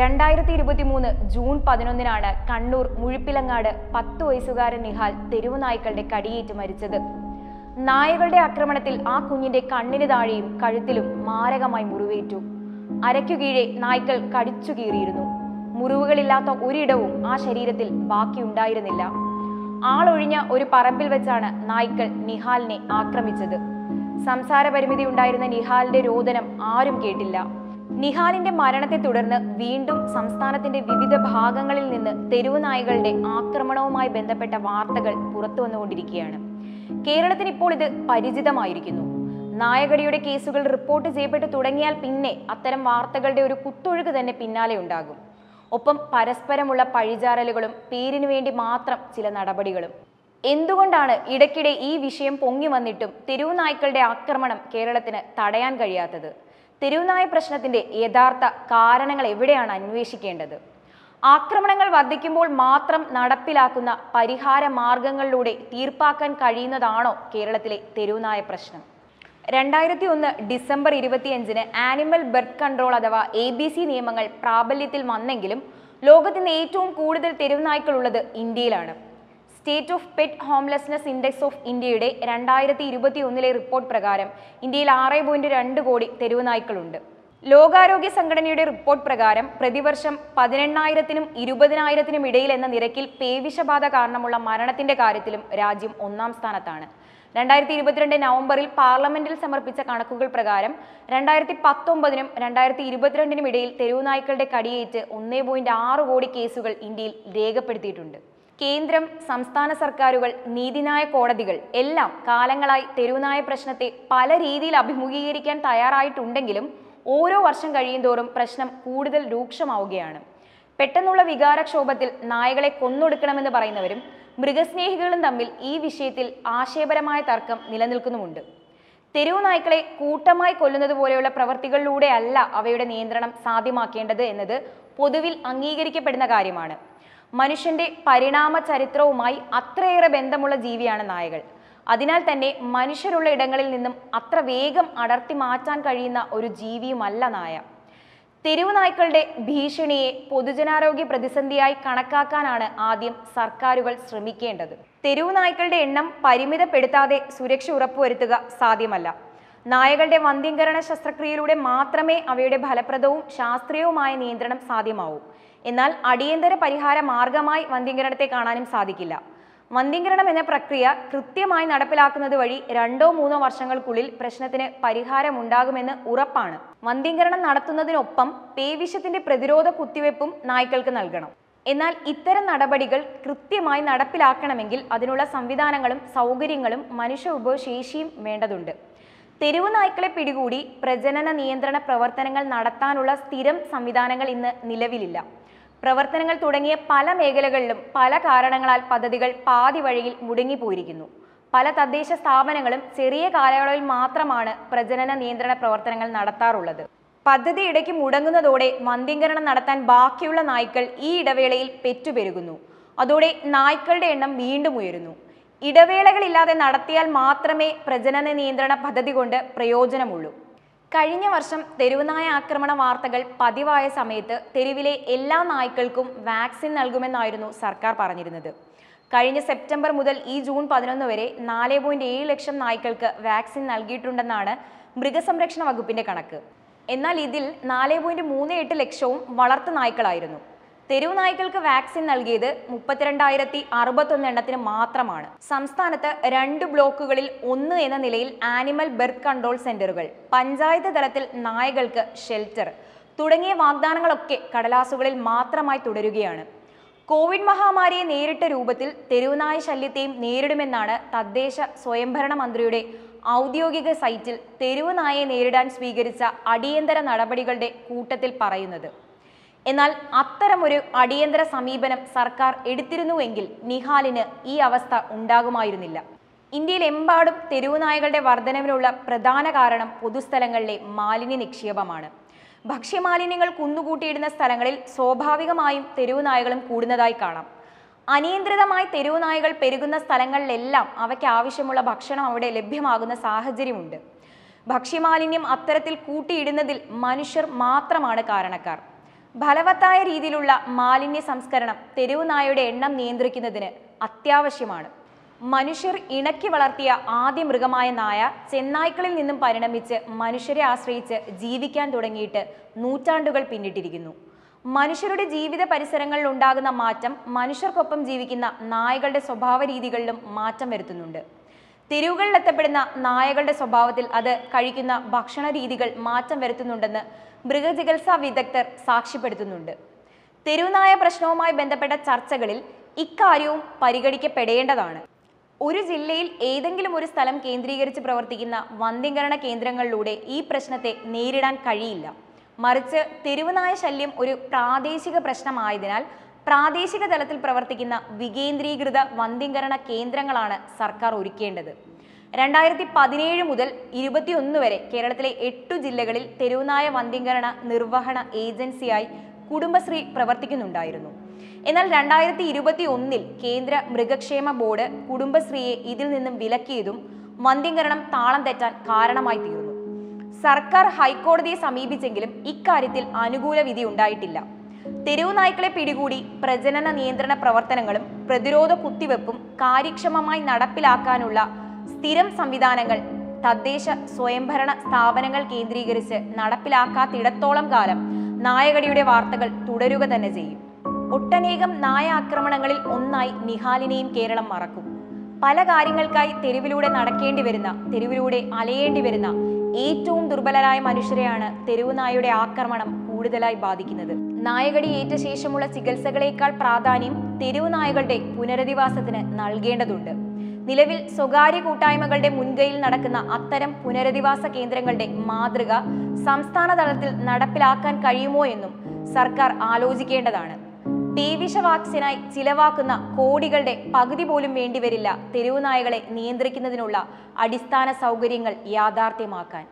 രണ്ടായിരത്തി ഇരുപത്തി മൂന്ന് ജൂൺ പതിനൊന്നിനാണ് കണ്ണൂർ മുഴുപ്പിലങ്ങാട് പത്ത് വയസ്സുകാരൻ നിഹാൽ തെരുവു നായ്ക്കളുടെ കടിയേറ്റ് മരിച്ചത് നായകളുടെ ആക്രമണത്തിൽ ആ കുഞ്ഞിന്റെ കണ്ണിന് താഴെയും കഴുത്തിലും മാരകമായി മുറിവേറ്റു അരയ്ക്കു കീഴെ നായ്ക്കൾ കടിച്ചു കീറിയിരുന്നു മുറിവുകളില്ലാത്ത ഒരിടവും ആ ശരീരത്തിൽ ബാക്കിയുണ്ടായിരുന്നില്ല ആളൊഴിഞ്ഞ ഒരു പറമ്പിൽ വെച്ചാണ് നായ്ക്കൾ നിഹാലിനെ ആക്രമിച്ചത് സംസാര പരിമിതി ഉണ്ടായിരുന്ന നിഹാലിന്റെ രോദനം ആരും കേട്ടില്ല നിഹാലിന്റെ മരണത്തെ തുടർന്ന് വീണ്ടും സംസ്ഥാനത്തിന്റെ വിവിധ ഭാഗങ്ങളിൽ നിന്ന് തെരുവുനായകളുടെ ആക്രമണവുമായി ബന്ധപ്പെട്ട വാർത്തകൾ പുറത്തുവന്നുകൊണ്ടിരിക്കുകയാണ് കേരളത്തിന് ഇപ്പോൾ ഇത് പരിചിതമായിരിക്കുന്നു നായകടിയുടെ കേസുകൾ റിപ്പോർട്ട് ചെയ്യപ്പെട്ടു തുടങ്ങിയാൽ പിന്നെ അത്തരം വാർത്തകളുടെ ഒരു കുത്തൊഴുക്ക് തന്നെ പിന്നാലെ ഉണ്ടാകും ഒപ്പം പരസ്പരമുള്ള പഴിചാരലുകളും പേരിനു വേണ്ടി മാത്രം ചില നടപടികളും എന്തുകൊണ്ടാണ് ഇടയ്ക്കിടെ ഈ വിഷയം പൊങ്ങി വന്നിട്ടും തെരുവുനായ്ക്കളുടെ ആക്രമണം കേരളത്തിന് തടയാൻ കഴിയാത്തത് തെരുവുനായ പ്രശ്നത്തിന്റെ യഥാർത്ഥ കാരണങ്ങൾ എവിടെയാണ് അന്വേഷിക്കേണ്ടത് ആക്രമണങ്ങൾ വർദ്ധിക്കുമ്പോൾ മാത്രം നടപ്പിലാക്കുന്ന പരിഹാര മാർഗങ്ങളിലൂടെ തീർപ്പാക്കാൻ കഴിയുന്നതാണോ കേരളത്തിലെ തെരുവുനായ പ്രശ്നം രണ്ടായിരത്തി ഒന്ന് ഡിസംബർ ഇരുപത്തിയഞ്ചിന് ആനിമൽ ബർത്ത് കൺട്രോൾ അഥവാ എ ബി സി നിയമങ്ങൾ പ്രാബല്യത്തിൽ വന്നെങ്കിലും ലോകത്തിന് ഏറ്റവും കൂടുതൽ തെരുവുനായ്ക്കളുള്ളത് ഇന്ത്യയിലാണ് state of pet homelessness index of ഇന്ത്യയുടെ രണ്ടായിരത്തി ഇരുപത്തി ഒന്നിലെ റിപ്പോർട്ട് പ്രകാരം ഇന്ത്യയിൽ ആറ് പോയിന്റ് രണ്ട് കോടി തെരുവുനായ്ക്കളുണ്ട് ലോകാരോഗ്യ സംഘടനയുടെ റിപ്പോർട്ട് പ്രകാരം പ്രതിവർഷം പതിനെണ്ണായിരത്തിനും ഇരുപതിനായിരത്തിനും ഇടയിൽ എന്ന നിരക്കിൽ പേവിഷബാധ കാരണമുള്ള മരണത്തിന്റെ കാര്യത്തിലും രാജ്യം ഒന്നാം സ്ഥാനത്താണ് രണ്ടായിരത്തി ഇരുപത്തിരണ്ട് നവംബറിൽ പാർലമെന്റിൽ സമർപ്പിച്ച കണക്കുകൾ പ്രകാരം രണ്ടായിരത്തി പത്തൊമ്പതിനും രണ്ടായിരത്തി ഇരുപത്തിരണ്ടിനും ഇടയിൽ തെരുവുനായ്ക്കളുടെ കടിയേറ്റ് ഒന്നേ പോയിന്റ് ആറ് കോടി കേസുകൾ ഇന്ത്യയിൽ രേഖപ്പെടുത്തിയിട്ടുണ്ട് കേന്ദ്രം സംസ്ഥാന സർക്കാരുകൾ നീതിന്യായ കോടതികൾ എല്ലാം കാലങ്ങളായി തെരുവുനായ പ്രശ്നത്തെ പല രീതിയിൽ അഭിമുഖീകരിക്കാൻ തയ്യാറായിട്ടുണ്ടെങ്കിലും ഓരോ വർഷം കഴിയുന്തോറും പ്രശ്നം കൂടുതൽ രൂക്ഷമാവുകയാണ് പെട്ടെന്നുള്ള വികാരക്ഷോഭത്തിൽ നായകളെ കൊന്നൊടുക്കണമെന്ന് പറയുന്നവരും മൃഗസ്നേഹികളും തമ്മിൽ ഈ വിഷയത്തിൽ ആശയപരമായ തർക്കം നിലനിൽക്കുന്നുമുണ്ട് തെരുവു നായ്ക്കളെ കൂട്ടമായി കൊല്ലുന്നത് പോലെയുള്ള പ്രവർത്തികളിലൂടെയല്ല അവയുടെ നിയന്ത്രണം സാധ്യമാക്കേണ്ടത് എന്നത് പൊതുവിൽ അംഗീകരിക്കപ്പെടുന്ന കാര്യമാണ് മനുഷ്യന്റെ പരിണാമ ചരിത്രവുമായി അത്രയേറെ ബന്ധമുള്ള ജീവിയാണ് നായകൾ അതിനാൽ തന്നെ മനുഷ്യരുള്ള ഇടങ്ങളിൽ നിന്നും അത്ര വേഗം അടർത്തി മാറ്റാൻ കഴിയുന്ന ഒരു ജീവിയുമല്ല നായ തെരുവ് നായ്ക്കളുടെ ഭീഷണിയെ പൊതുജനാരോഗ്യ പ്രതിസന്ധിയായി കണക്കാക്കാനാണ് ആദ്യം സർക്കാരുകൾ ശ്രമിക്കേണ്ടത് തെരുവ് നായ്ക്കളുടെ എണ്ണം പരിമിതപ്പെടുത്താതെ സുരക്ഷ ഉറപ്പുവരുത്തുക സാധ്യമല്ല നായകളുടെ വന്ധ്യംകരണ ശസ്ത്രക്രിയയിലൂടെ മാത്രമേ അവയുടെ ഫലപ്രദവും ശാസ്ത്രീയവുമായ നിയന്ത്രണം സാധ്യമാവൂ എന്നാൽ അടിയന്തര പരിഹാര മാർഗമായി വന്ധ്യീകരണത്തെ കാണാനും സാധിക്കില്ല വന്ധ്യീകരണം എന്ന പ്രക്രിയ കൃത്യമായി നടപ്പിലാക്കുന്നത് വഴി രണ്ടോ മൂന്നോ വർഷങ്ങൾക്കുള്ളിൽ പ്രശ്നത്തിന് പരിഹാരമുണ്ടാകുമെന്ന് ഉറപ്പാണ് വന്ധ്യീകരണം നടത്തുന്നതിനൊപ്പം പേവിഷത്തിന്റെ പ്രതിരോധ കുത്തിവയ്പ്പും നായ്ക്കൾക്ക് നൽകണം എന്നാൽ ഇത്തരം നടപടികൾ കൃത്യമായി നടപ്പിലാക്കണമെങ്കിൽ അതിനുള്ള സംവിധാനങ്ങളും സൗകര്യങ്ങളും മനുഷ്യ ഉപശേഷിയും വേണ്ടതുണ്ട് തെരുവു നായ്ക്കളെ പിടികൂടി പ്രജനന നിയന്ത്രണ പ്രവർത്തനങ്ങൾ നടത്താനുള്ള സ്ഥിരം സംവിധാനങ്ങൾ ഇന്ന് നിലവിലില്ല പ്രവർത്തനങ്ങൾ തുടങ്ങിയ പല മേഖലകളിലും പല കാരണങ്ങളാൽ പദ്ധതികൾ പാതി വഴിയിൽ മുടങ്ങിപ്പോയിരിക്കുന്നു പല തദ്ദേശ സ്ഥാപനങ്ങളും ചെറിയ കാലയളവിൽ മാത്രമാണ് പ്രജനന നിയന്ത്രണ പ്രവർത്തനങ്ങൾ നടത്താറുള്ളത് പദ്ധതി ഇടയ്ക്ക് മുടങ്ങുന്നതോടെ മന്ദ്യങ്കരണം നടത്താൻ ബാക്കിയുള്ള നായ്ക്കൾ ഈ ഇടവേളയിൽ പെറ്റുപെരുകുന്നു അതോടെ നായ്ക്കളുടെ എണ്ണം വീണ്ടും ഉയരുന്നു ഇടവേളകളില്ലാതെ നടത്തിയാൽ മാത്രമേ പ്രജനന നിയന്ത്രണ പദ്ധതി കൊണ്ട് പ്രയോജനമുള്ളൂ കഴിഞ്ഞ വർഷം തെരുവുനായ ആക്രമണ വാർത്തകൾ പതിവായ സമയത്ത് തെരുവിലെ എല്ലാ നായ്ക്കൾക്കും വാക്സിൻ നൽകുമെന്നായിരുന്നു സർക്കാർ പറഞ്ഞിരുന്നത് കഴിഞ്ഞ സെപ്റ്റംബർ മുതൽ ഈ ജൂൺ പതിനൊന്ന് വരെ നാല് പോയിന്റ് ഏഴ് ലക്ഷം നായ്ക്കൾക്ക് വാക്സിൻ നൽകിയിട്ടുണ്ടെന്നാണ് മൃഗസംരക്ഷണ വകുപ്പിന്റെ കണക്ക് എന്നാൽ ഇതിൽ നാല് പോയിന്റ് മൂന്ന് എട്ട് ലക്ഷവും വളർത്തു നായ്ക്കളായിരുന്നു തെരുവുനായ്ക്കൾക്ക് വാക്സിൻ നൽകിയത് മുപ്പത്തിരണ്ടായിരത്തി അറുപത്തൊന്ന് എണ്ണത്തിന് മാത്രമാണ് സംസ്ഥാനത്ത് രണ്ട് ബ്ലോക്കുകളിൽ ഒന്ന് എന്ന നിലയിൽ ആനിമൽ ബെർത്ത് കൺട്രോൾ സെന്ററുകൾ പഞ്ചായത്ത് തലത്തിൽ നായകൾക്ക് ഷെൽട്ടർ തുടങ്ങിയ വാഗ്ദാനങ്ങളൊക്കെ കടലാസുകളിൽ മാത്രമായി തുടരുകയാണ് കോവിഡ് മഹാമാരിയെ നേരിട്ട രൂപത്തിൽ തെരുവുനായ ശല്യത്തെയും നേരിടുമെന്നാണ് തദ്ദേശ സ്വയംഭരണ മന്ത്രിയുടെ ഔദ്യോഗിക സൈറ്റിൽ തെരുവുനായെ നേരിടാൻ സ്വീകരിച്ച അടിയന്തര നടപടികളുടെ കൂട്ടത്തിൽ പറയുന്നത് എന്നാൽ അത്തരമൊരു അടിയന്തര സമീപനം സർക്കാർ എടുത്തിരുന്നുവെങ്കിൽ നിഹാലിന് ഈ അവസ്ഥ ഉണ്ടാകുമായിരുന്നില്ല ഇന്ത്യയിലെമ്പാടും തെരുവുനായകളുടെ വർധനവിനുള്ള പ്രധാന കാരണം പൊതുസ്ഥലങ്ങളിലെ മാലിന്യ നിക്ഷേപമാണ് ഭക്ഷ്യമാലിന്യങ്ങൾ കുന്നുകൂട്ടിയിടുന്ന സ്ഥലങ്ങളിൽ സ്വാഭാവികമായും തെരുവുനായകളും കൂടുന്നതായി കാണാം അനിയന്ത്രിതമായി തെരുവുനായകൾ പെരുകുന്ന സ്ഥലങ്ങളിലെല്ലാം അവയ്ക്ക് ആവശ്യമുള്ള ഭക്ഷണം അവിടെ ലഭ്യമാകുന്ന സാഹചര്യമുണ്ട് ഭക്ഷ്യമാലിന്യം അത്തരത്തിൽ കൂട്ടിയിടുന്നതിൽ മനുഷ്യർ മാത്രമാണ് കാരണക്കാർ ഫലവത്തായ രീതിയിലുള്ള മാലിന്യ സംസ്കരണം തെരുവുനായയുടെ എണ്ണം നിയന്ത്രിക്കുന്നതിന് അത്യാവശ്യമാണ് മനുഷ്യർ ഇണക്കി വളർത്തിയ ആദ്യ മൃഗമായ നായ ചെന്നായ്ക്കളിൽ നിന്നും പരിണമിച്ച് മനുഷ്യരെ ആശ്രയിച്ച് ജീവിക്കാൻ തുടങ്ങിയിട്ട് നൂറ്റാണ്ടുകൾ പിന്നിട്ടിരിക്കുന്നു മനുഷ്യരുടെ ജീവിത പരിസരങ്ങളിൽ ഉണ്ടാകുന്ന മാറ്റം മനുഷ്യർക്കൊപ്പം ജീവിക്കുന്ന നായകളുടെ സ്വഭാവ രീതികളിലും മാറ്റം വരുത്തുന്നുണ്ട് തെരുവുകളിലെത്തപ്പെടുന്ന നായകളുടെ സ്വഭാവത്തിൽ അത് കഴിക്കുന്ന ഭക്ഷണ രീതികൾ മാറ്റം വരുത്തുന്നുണ്ടെന്ന് മൃഗചികിത്സാ വിദഗ്ധർ സാക്ഷ്യപ്പെടുത്തുന്നുണ്ട് തെരുവുനായ പ്രശ്നവുമായി ബന്ധപ്പെട്ട ചർച്ചകളിൽ ഇക്കാര്യവും പരിഗണിക്കപ്പെടേണ്ടതാണ് ഒരു ജില്ലയിൽ ഏതെങ്കിലും ഒരു സ്ഥലം കേന്ദ്രീകരിച്ച് പ്രവർത്തിക്കുന്ന വന്ധ്യംകരണ കേന്ദ്രങ്ങളിലൂടെ ഈ പ്രശ്നത്തെ നേരിടാൻ കഴിയില്ല മറിച്ച് തെരുവുനായ ശല്യം ഒരു പ്രാദേശിക പ്രശ്നമായതിനാൽ പ്രാദേശിക തലത്തിൽ പ്രവർത്തിക്കുന്ന വികേന്ദ്രീകൃത വന്ധ്യംകരണ കേന്ദ്രങ്ങളാണ് സർക്കാർ ഒരുക്കേണ്ടത് രണ്ടായിരത്തി പതിനേഴ് മുതൽ ഇരുപത്തിയൊന്ന് വരെ കേരളത്തിലെ എട്ടു ജില്ലകളിൽ തെരുവുനായ വന്ധ്യംകരണ നിർവഹണ ഏജൻസിയായി കുടുംബശ്രീ പ്രവർത്തിക്കുന്നുണ്ടായിരുന്നു എന്നാൽ രണ്ടായിരത്തി ഇരുപത്തി ഒന്നിൽ കേന്ദ്ര മൃഗക്ഷേമ ബോർഡ് കുടുംബശ്രീയെ ഇതിൽ നിന്നും വിലക്കിയതും വന്ധ്യംകരണം താളം തെറ്റാൻ കാരണമായി തീർന്നു സർക്കാർ ഹൈക്കോടതിയെ സമീപിച്ചെങ്കിലും ഇക്കാര്യത്തിൽ അനുകൂല വിധി ഉണ്ടായിട്ടില്ല തെരുവുനായ്ക്കളെ പിടികൂടി പ്രജനന നിയന്ത്രണ പ്രവർത്തനങ്ങളും പ്രതിരോധ കുത്തിവെപ്പും കാര്യക്ഷമമായി നടപ്പിലാക്കാനുള്ള സ്ഥിരം സംവിധാനങ്ങൾ തദ്ദേശ സ്വയംഭരണ സ്ഥാപനങ്ങൾ കേന്ദ്രീകരിച്ച് നടപ്പിലാക്കാത്തിടത്തോളം കാലം നായകടിയുടെ വാർത്തകൾ തുടരുക തന്നെ ചെയ്യും ഒട്ടനേകം നായ ആക്രമണങ്ങളിൽ ഒന്നായി നിഹാലിനെയും കേരളം മറക്കും പല കാര്യങ്ങൾക്കായി തെരുവിലൂടെ നടക്കേണ്ടി വരുന്ന തെരുവിലൂടെ അലയേണ്ടി വരുന്ന ഏറ്റവും ദുർബലരായ മനുഷ്യരെയാണ് തെരുവുനായയുടെ ആക്രമണം കൂടുതലായി ബാധിക്കുന്നത് നായകടി ഏറ്റ ശേഷമുള്ള ചികിത്സകളേക്കാൾ പ്രാധാന്യം തെരുവു നായകളുടെ പുനരധിവാസത്തിന് നൽകേണ്ടതുണ്ട് നിലവിൽ സ്വകാര്യ കൂട്ടായ്മകളുടെ മുൻകൈയിൽ നടക്കുന്ന അത്തരം പുനരധിവാസ കേന്ദ്രങ്ങളുടെ മാതൃക സംസ്ഥാന തലത്തിൽ നടപ്പിലാക്കാൻ കഴിയുമോ എന്നും സർക്കാർ ആലോചിക്കേണ്ടതാണ് പേവിഷ വാക്സിനായി ചിലവാക്കുന്ന കോടികളുടെ പകുതി പോലും വേണ്ടിവരില്ല തെരുവുനായകളെ നിയന്ത്രിക്കുന്നതിനുള്ള അടിസ്ഥാന സൗകര്യങ്ങൾ യാഥാർത്ഥ്യമാക്കാൻ